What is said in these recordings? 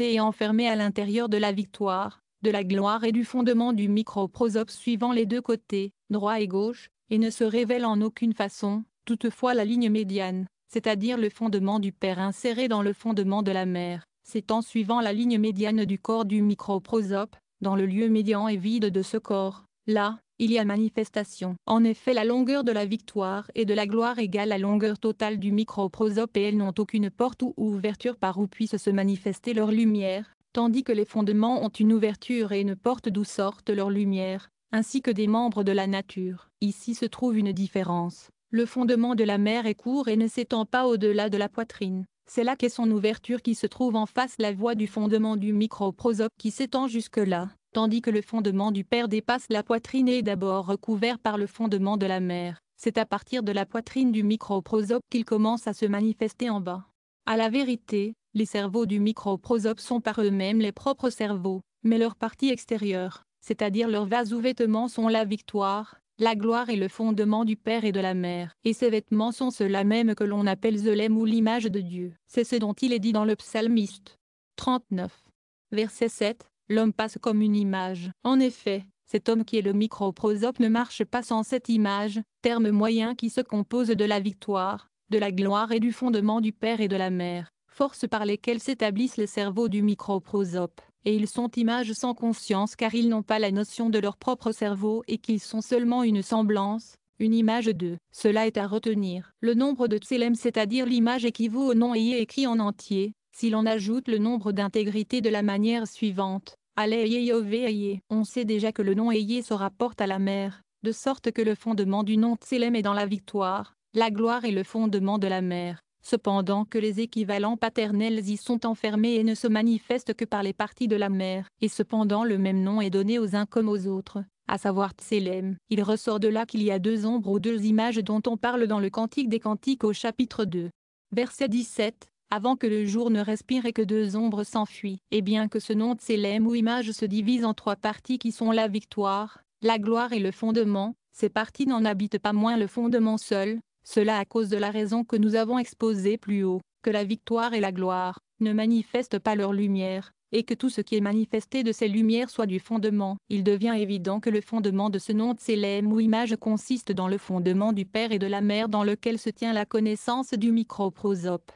et enfermé à l'intérieur de la victoire, de la gloire et du fondement du microprosope suivant les deux côtés, droit et gauche, et ne se révèle en aucune façon, toutefois la ligne médiane, c'est-à-dire le fondement du père inséré dans le fondement de la mère, s'étend suivant la ligne médiane du corps du microprosope, dans le lieu médian et vide de ce corps, là, il y a manifestation. En effet la longueur de la victoire et de la gloire égale la longueur totale du microprosop et elles n'ont aucune porte ou ouverture par où puisse se manifester leur lumière, tandis que les fondements ont une ouverture et une porte d'où sortent leur lumière, ainsi que des membres de la nature. Ici se trouve une différence. Le fondement de la mer est court et ne s'étend pas au-delà de la poitrine. C'est là qu'est son ouverture qui se trouve en face la voie du fondement du microprosop qui s'étend jusque-là tandis que le fondement du père dépasse la poitrine et est d'abord recouvert par le fondement de la mère. C'est à partir de la poitrine du microprosope qu'il commence à se manifester en bas. À la vérité, les cerveaux du microprosope sont par eux-mêmes les propres cerveaux, mais leur partie extérieure, c'est-à-dire leurs vases ou vêtements sont la victoire, la gloire et le fondement du Père et de la Mère. Et ces vêtements sont ceux-là même que l'on appelle Zelem ou l'image de Dieu. C'est ce dont il est dit dans le psalmiste. 39. Verset 7, l'homme passe comme une image. En effet, cet homme qui est le microprosope ne marche pas sans cette image, terme moyen qui se compose de la victoire, de la gloire et du fondement du Père et de la Mère, forces par lesquelles s'établissent les cerveaux du microprosope. Et ils sont images sans conscience car ils n'ont pas la notion de leur propre cerveau et qu'ils sont seulement une semblance, une image de. Cela est à retenir. Le nombre de tselem c'est-à-dire l'image équivaut au nom y est écrit en entier, si l'on ajoute le nombre d'intégrité de la manière suivante. Allez On sait déjà que le nom Ayé se rapporte à la mer, de sorte que le fondement du nom Tselem est dans la victoire, la gloire et le fondement de la mer, cependant que les équivalents paternels y sont enfermés et ne se manifestent que par les parties de la mer, et cependant le même nom est donné aux uns comme aux autres, à savoir Tselem. Il ressort de là qu'il y a deux ombres ou deux images dont on parle dans le Cantique des Cantiques au chapitre 2. Verset 17, avant que le jour ne respire et que deux ombres s'enfuient. Et bien que ce nom de célèbre ou image se divise en trois parties qui sont la victoire, la gloire et le fondement, ces parties n'en habitent pas moins le fondement seul, cela à cause de la raison que nous avons exposée plus haut, que la victoire et la gloire ne manifestent pas leur lumière, et que tout ce qui est manifesté de ces lumières soit du fondement. Il devient évident que le fondement de ce nom de célèbre ou image consiste dans le fondement du Père et de la Mère dans lequel se tient la connaissance du microprosope.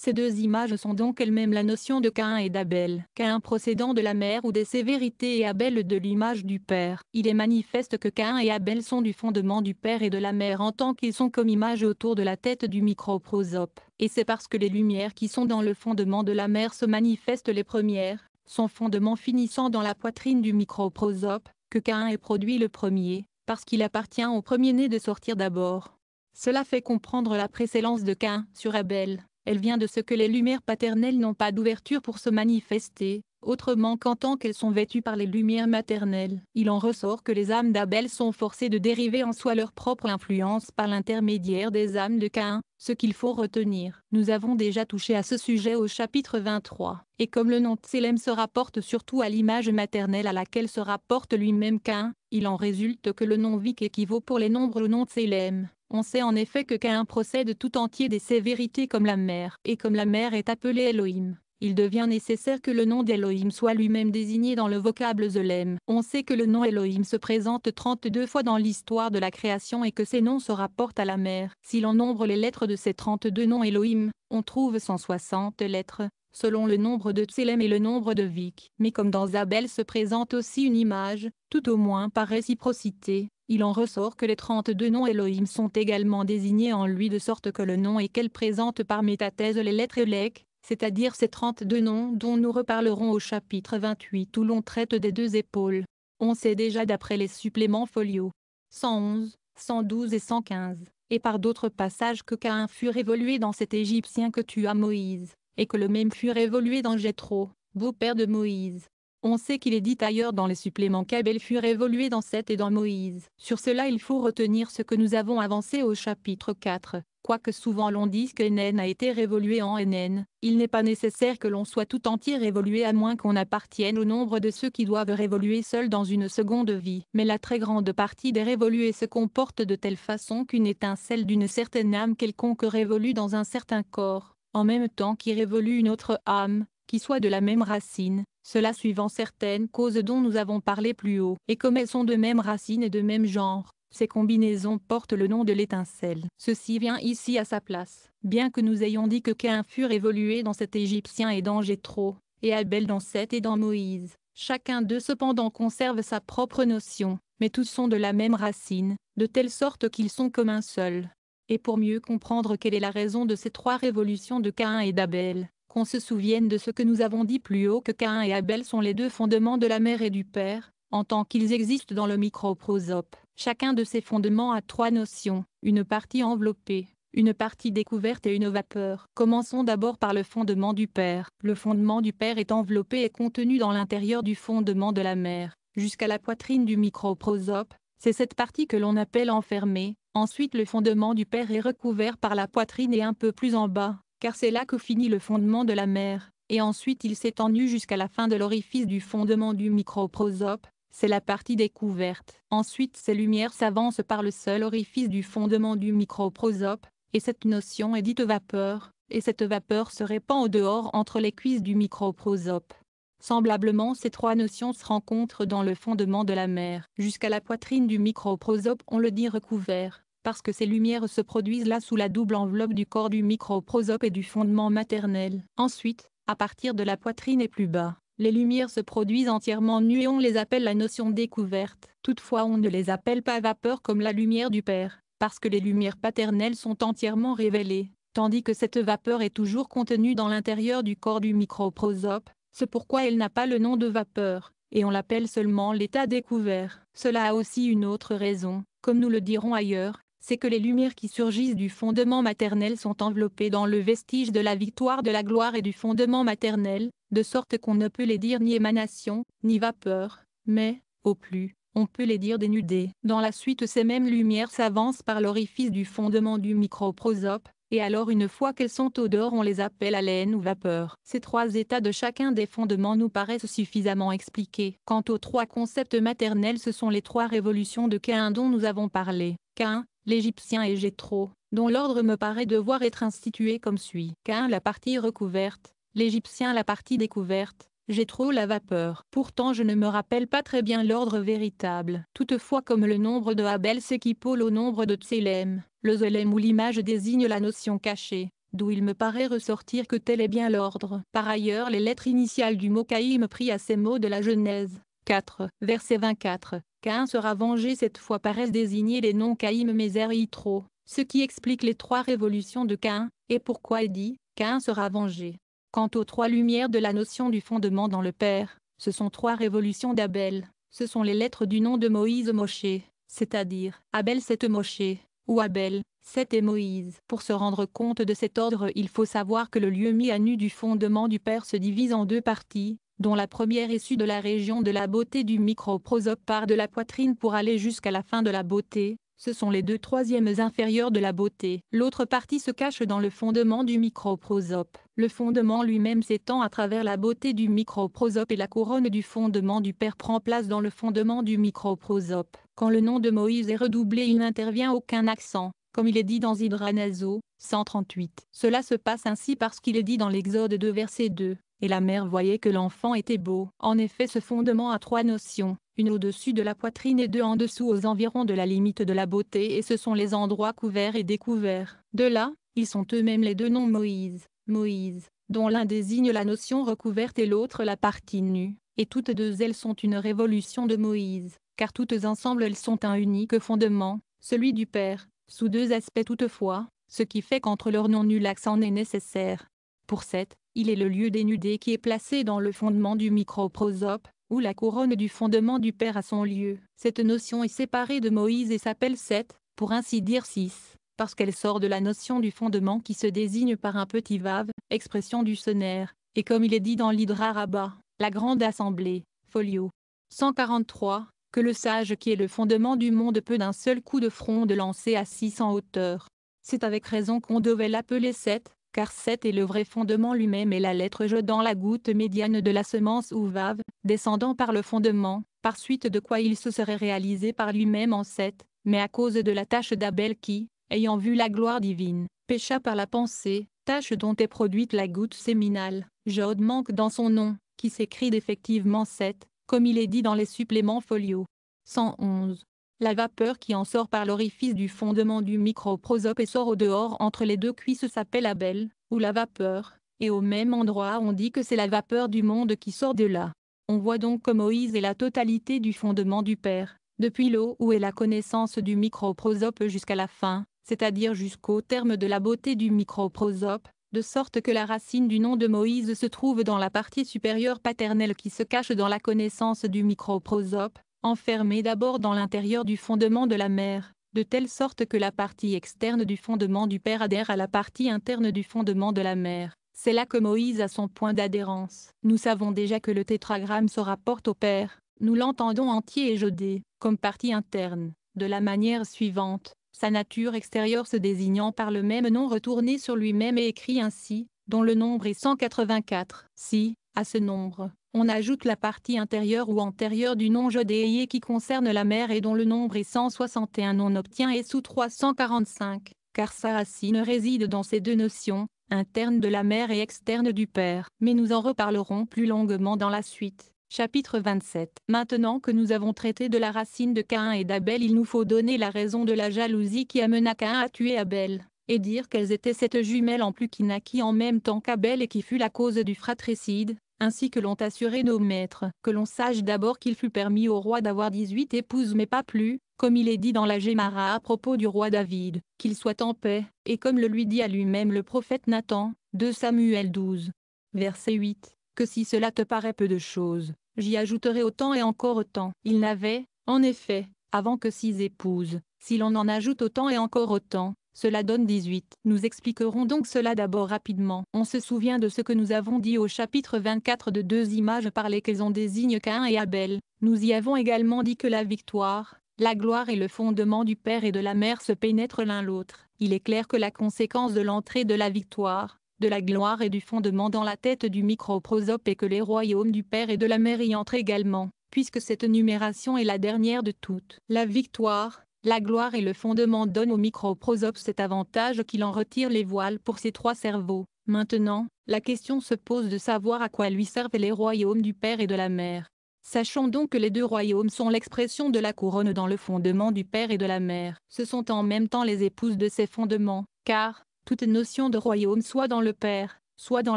Ces deux images sont donc elles-mêmes la notion de Caïn et d'Abel. Caïn procédant de la mère ou des sévérités et Abel de l'image du père. Il est manifeste que Caïn et Abel sont du fondement du père et de la mère en tant qu'ils sont comme images autour de la tête du microprosope. Et c'est parce que les lumières qui sont dans le fondement de la mère se manifestent les premières, son fondement finissant dans la poitrine du microprosope, que Caïn est produit le premier, parce qu'il appartient au premier-né de sortir d'abord. Cela fait comprendre la précédence de Caïn sur Abel. Elle vient de ce que les lumières paternelles n'ont pas d'ouverture pour se manifester, autrement qu'en tant qu'elles sont vêtues par les lumières maternelles. Il en ressort que les âmes d'Abel sont forcées de dériver en soi leur propre influence par l'intermédiaire des âmes de Caïn, ce qu'il faut retenir. Nous avons déjà touché à ce sujet au chapitre 23, et comme le nom Tselem se rapporte surtout à l'image maternelle à laquelle se rapporte lui-même Caïn, il en résulte que le nom Vic équivaut pour les nombres au nom Tselem. On sait en effet que Caïn procède tout entier des sévérités comme la mère, et comme la mère est appelée Elohim. Il devient nécessaire que le nom d'Elohim soit lui-même désigné dans le vocable Zelem. On sait que le nom Elohim se présente 32 fois dans l'histoire de la création et que ces noms se rapportent à la mère. Si l'on nombre les lettres de ces 32 noms Elohim, on trouve 160 lettres, selon le nombre de Tselem et le nombre de Vic. Mais comme dans Abel se présente aussi une image, tout au moins par réciprocité, il en ressort que les 32 noms Elohim sont également désignés en lui de sorte que le nom et qu'elle présente par métathèse les lettres Elek, c'est-à-dire ces 32 noms dont nous reparlerons au chapitre 28 où l'on traite des deux épaules. On sait déjà d'après les suppléments folio 111, 112 et 115, et par d'autres passages que Caïn fut révolué dans cet Égyptien que tu as Moïse, et que le même fut révolué dans Jéthro, beau-père de Moïse. On sait qu'il est dit ailleurs dans les suppléments qu'Abel fut révolué dans 7 et dans Moïse. Sur cela il faut retenir ce que nous avons avancé au chapitre 4. Quoique souvent l'on dise que a été révolué en NN, il n'est pas nécessaire que l'on soit tout entier révolué à moins qu'on appartienne au nombre de ceux qui doivent révoluer seuls dans une seconde vie. Mais la très grande partie des révolués se comporte de telle façon qu'une étincelle d'une certaine âme quelconque révolue dans un certain corps, en même temps qu'il révolue une autre âme, qui soit de la même racine, cela suivant certaines causes dont nous avons parlé plus haut. Et comme elles sont de même racine et de même genre, ces combinaisons portent le nom de l'étincelle. Ceci vient ici à sa place. Bien que nous ayons dit que Cain fut évolué dans cet Égyptien et dans Gétro, et Abel dans Seth et dans Moïse, chacun d'eux cependant conserve sa propre notion, mais tous sont de la même racine, de telle sorte qu'ils sont comme un seul. Et pour mieux comprendre quelle est la raison de ces trois révolutions de Cain et d'Abel, qu'on se souvienne de ce que nous avons dit plus haut que Cain et Abel sont les deux fondements de la mère et du père, en tant qu'ils existent dans le microprosope. Chacun de ces fondements a trois notions, une partie enveloppée, une partie découverte et une vapeur. Commençons d'abord par le fondement du Père. Le fondement du Père est enveloppé et contenu dans l'intérieur du fondement de la mère, jusqu'à la poitrine du microprosope, c'est cette partie que l'on appelle enfermée. Ensuite le fondement du Père est recouvert par la poitrine et un peu plus en bas, car c'est là que finit le fondement de la mer, et ensuite il s'étendue jusqu'à la fin de l'orifice du fondement du microprosope, c'est la partie découverte. Ensuite ces lumières s'avancent par le seul orifice du fondement du microprosope, et cette notion est dite vapeur, et cette vapeur se répand au dehors entre les cuisses du microprosope. Semblablement ces trois notions se rencontrent dans le fondement de la mer. Jusqu'à la poitrine du microprosope on le dit recouvert, parce que ces lumières se produisent là sous la double enveloppe du corps du microprosope et du fondement maternel. Ensuite, à partir de la poitrine et plus bas, les lumières se produisent entièrement nues et on les appelle la notion découverte. Toutefois on ne les appelle pas vapeur comme la lumière du Père, parce que les lumières paternelles sont entièrement révélées, tandis que cette vapeur est toujours contenue dans l'intérieur du corps du microprosope, ce pourquoi elle n'a pas le nom de vapeur, et on l'appelle seulement l'état découvert. Cela a aussi une autre raison, comme nous le dirons ailleurs, c'est que les lumières qui surgissent du fondement maternel sont enveloppées dans le vestige de la victoire de la gloire et du fondement maternel, de sorte qu'on ne peut les dire ni émanation, ni vapeur, mais, au plus, on peut les dire dénudées. Dans la suite ces mêmes lumières s'avancent par l'orifice du fondement du microprosope, et alors une fois qu'elles sont au dehors on les appelle haleine ou vapeur. Ces trois états de chacun des fondements nous paraissent suffisamment expliqués. Quant aux trois concepts maternels ce sont les trois révolutions de Cain dont nous avons parlé. Cain, l'Égyptien et Jétro, dont l'ordre me paraît devoir être institué comme suit. Cain la partie recouverte, l'Égyptien la partie découverte, Jétro la vapeur. Pourtant je ne me rappelle pas très bien l'ordre véritable. Toutefois comme le nombre de Abel s'équipole au nombre de Tselem, le Zelem ou l'image désigne la notion cachée d'où il me paraît ressortir que tel est bien l'ordre. Par ailleurs les lettres initiales du mot Caïm pris à ces mots de la Genèse, 4, verset 24. Caïn sera vengé cette fois paraissent désigner les noms Caïm Mézer et Itro. ce qui explique les trois révolutions de Caïn, et pourquoi il dit « Caïn sera vengé ». Quant aux trois lumières de la notion du fondement dans le Père, ce sont trois révolutions d'Abel, ce sont les lettres du nom de Moïse Moshe, c'est-à-dire Abel 7 Moché, ou Abel, 7 et Moïse. Pour se rendre compte de cet ordre il faut savoir que le lieu mis à nu du fondement du Père se divise en deux parties, dont la première issue de la région de la beauté du microprosope part de la poitrine pour aller jusqu'à la fin de la beauté, ce sont les deux troisièmes inférieurs de la beauté. L'autre partie se cache dans le fondement du microprosope. Le fondement lui-même s'étend à travers la beauté du microprosope et la couronne du fondement du père prend place dans le fondement du microprosope. Quand le nom de Moïse est redoublé il n'intervient aucun accent, comme il est dit dans Hydranazo, 138. Cela se passe ainsi parce qu'il est dit dans l'Exode 2 verset 2 et la mère voyait que l'enfant était beau. En effet ce fondement a trois notions, une au-dessus de la poitrine et deux en dessous aux environs de la limite de la beauté et ce sont les endroits couverts et découverts. De là, ils sont eux-mêmes les deux noms Moïse, Moïse, dont l'un désigne la notion recouverte et l'autre la partie nue, et toutes deux elles sont une révolution de Moïse, car toutes ensemble elles sont un unique fondement, celui du Père, sous deux aspects toutefois, ce qui fait qu'entre leurs noms nul accent est nécessaire. Pour cette il est le lieu dénudé qui est placé dans le fondement du microprosope, où la couronne du fondement du Père a son lieu. Cette notion est séparée de Moïse et s'appelle Seth, pour ainsi dire Six, parce qu'elle sort de la notion du fondement qui se désigne par un petit vave, expression du sonner, et comme il est dit dans l'Hydra Rabat, la grande assemblée, folio. 143, que le sage qui est le fondement du monde peut d'un seul coup de front de lancer à en hauteur. C'est avec raison qu'on devait l'appeler Seth, car 7 est le vrai fondement lui-même et la lettre je dans la goutte médiane de la semence ou vave, descendant par le fondement, par suite de quoi il se serait réalisé par lui-même en 7, mais à cause de la tâche d'Abel qui, ayant vu la gloire divine, pécha par la pensée, tâche dont est produite la goutte séminale, Jod manque dans son nom, qui s'écrit effectivement 7, comme il est dit dans les suppléments folio. 111. La vapeur qui en sort par l'orifice du fondement du microprosope et sort au dehors entre les deux cuisses s'appelle abel, ou la vapeur, et au même endroit on dit que c'est la vapeur du monde qui sort de là. On voit donc que Moïse est la totalité du fondement du Père, depuis l'eau où est la connaissance du microprosope jusqu'à la fin, c'est-à-dire jusqu'au terme de la beauté du microprosope, de sorte que la racine du nom de Moïse se trouve dans la partie supérieure paternelle qui se cache dans la connaissance du microprosope, Enfermé d'abord dans l'intérieur du fondement de la mer, de telle sorte que la partie externe du fondement du père adhère à la partie interne du fondement de la mer. C'est là que Moïse a son point d'adhérence. Nous savons déjà que le tétragramme se rapporte au père, nous l'entendons entier et jodé, comme partie interne, de la manière suivante, sa nature extérieure se désignant par le même nom retourné sur lui-même et écrit ainsi, dont le nombre est 184. Si, à ce nombre, on ajoute la partie intérieure ou antérieure du nom jodéié qui concerne la mère et dont le nombre est 161 on obtient et sous 345, car sa racine réside dans ces deux notions, interne de la mère et externe du père. Mais nous en reparlerons plus longuement dans la suite. Chapitre 27 Maintenant que nous avons traité de la racine de Caïn et d'Abel il nous faut donner la raison de la jalousie qui amena Caïn à tuer Abel, et dire qu'elles étaient cette jumelle en plus qui naquit en même temps qu'Abel et qui fut la cause du fratricide, ainsi que l'ont assuré nos maîtres. Que l'on sache d'abord qu'il fut permis au roi d'avoir 18 épouses mais pas plus, comme il est dit dans la Gémara à propos du roi David, qu'il soit en paix, et comme le lui dit à lui-même le prophète Nathan, 2 Samuel 12. Verset 8, que si cela te paraît peu de choses, j'y ajouterai autant et encore autant. Il n'avait, en effet, avant que six épouses, si l'on en ajoute autant et encore autant, cela donne 18. Nous expliquerons donc cela d'abord rapidement. On se souvient de ce que nous avons dit au chapitre 24 de deux images par lesquelles on désigne Cain et Abel. Nous y avons également dit que la victoire, la gloire et le fondement du Père et de la Mère se pénètrent l'un l'autre. Il est clair que la conséquence de l'entrée de la victoire, de la gloire et du fondement dans la tête du microprosope est que les royaumes du Père et de la Mère y entrent également, puisque cette numération est la dernière de toutes. La victoire, la gloire et le fondement donnent au microprosope cet avantage qu'il en retire les voiles pour ses trois cerveaux. Maintenant, la question se pose de savoir à quoi lui servent les royaumes du Père et de la Mère. Sachons donc que les deux royaumes sont l'expression de la couronne dans le fondement du Père et de la Mère. Ce sont en même temps les épouses de ces fondements, car, toute notion de royaume soit dans le Père, soit dans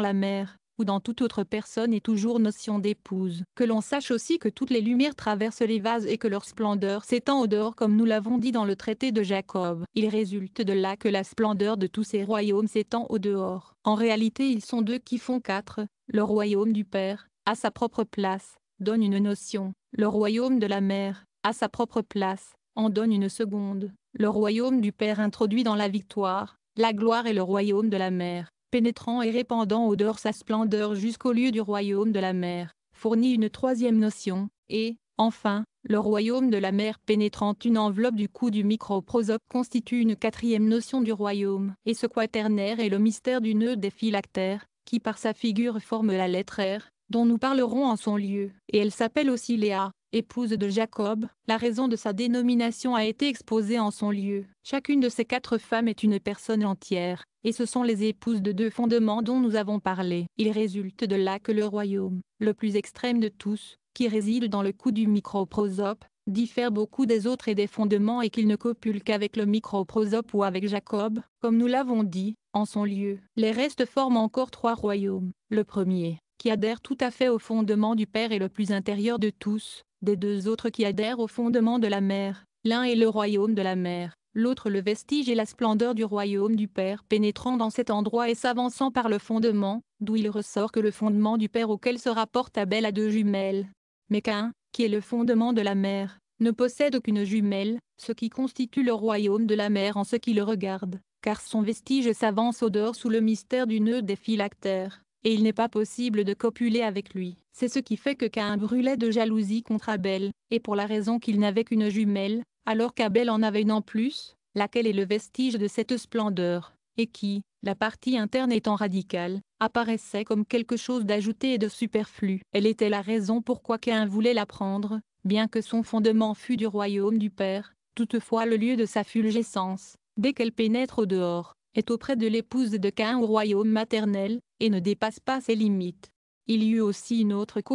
la Mère, ou dans toute autre personne est toujours notion d'épouse. Que l'on sache aussi que toutes les lumières traversent les vases et que leur splendeur s'étend au dehors comme nous l'avons dit dans le traité de Jacob. Il résulte de là que la splendeur de tous ces royaumes s'étend au dehors. En réalité ils sont deux qui font quatre, le royaume du Père, à sa propre place, donne une notion, le royaume de la Mère, à sa propre place, en donne une seconde, le royaume du Père introduit dans la victoire, la gloire et le royaume de la Mère pénétrant et répandant au dehors sa splendeur jusqu'au lieu du royaume de la mer, fournit une troisième notion, et, enfin, le royaume de la mer pénétrant une enveloppe du cou du microprosope constitue une quatrième notion du royaume, et ce quaternaire est le mystère du nœud des phylactères, qui par sa figure forme la lettre R, dont nous parlerons en son lieu, et elle s'appelle aussi Léa, épouse de Jacob, la raison de sa dénomination a été exposée en son lieu. Chacune de ces quatre femmes est une personne entière, et ce sont les épouses de deux fondements dont nous avons parlé. Il résulte de là que le royaume, le plus extrême de tous, qui réside dans le cou du microprosope, diffère beaucoup des autres et des fondements et qu'il ne copule qu'avec le microprosope ou avec Jacob, comme nous l'avons dit, en son lieu. Les restes forment encore trois royaumes. Le premier, qui adhère tout à fait au fondement du Père et le plus intérieur de tous, des deux autres qui adhèrent au fondement de la mer, l'un est le royaume de la mer, l'autre le vestige et la splendeur du royaume du Père pénétrant dans cet endroit et s'avançant par le fondement, d'où il ressort que le fondement du Père auquel se rapporte Abel a deux jumelles. Mais qu'un, qui est le fondement de la mer, ne possède aucune jumelle, ce qui constitue le royaume de la mer en ce qui le regarde, car son vestige s'avance au dehors sous le mystère du nœud des phylactères, et il n'est pas possible de copuler avec lui. C'est ce qui fait que Caïn brûlait de jalousie contre Abel, et pour la raison qu'il n'avait qu'une jumelle, alors qu'Abel en avait une en plus, laquelle est le vestige de cette splendeur, et qui, la partie interne étant radicale, apparaissait comme quelque chose d'ajouté et de superflu. Elle était la raison pourquoi Caïn voulait la prendre, bien que son fondement fût du royaume du Père, toutefois le lieu de sa fulgescence, dès qu'elle pénètre au dehors, est auprès de l'épouse de Caïn au royaume maternel, et ne dépasse pas ses limites. Il y eut aussi une autre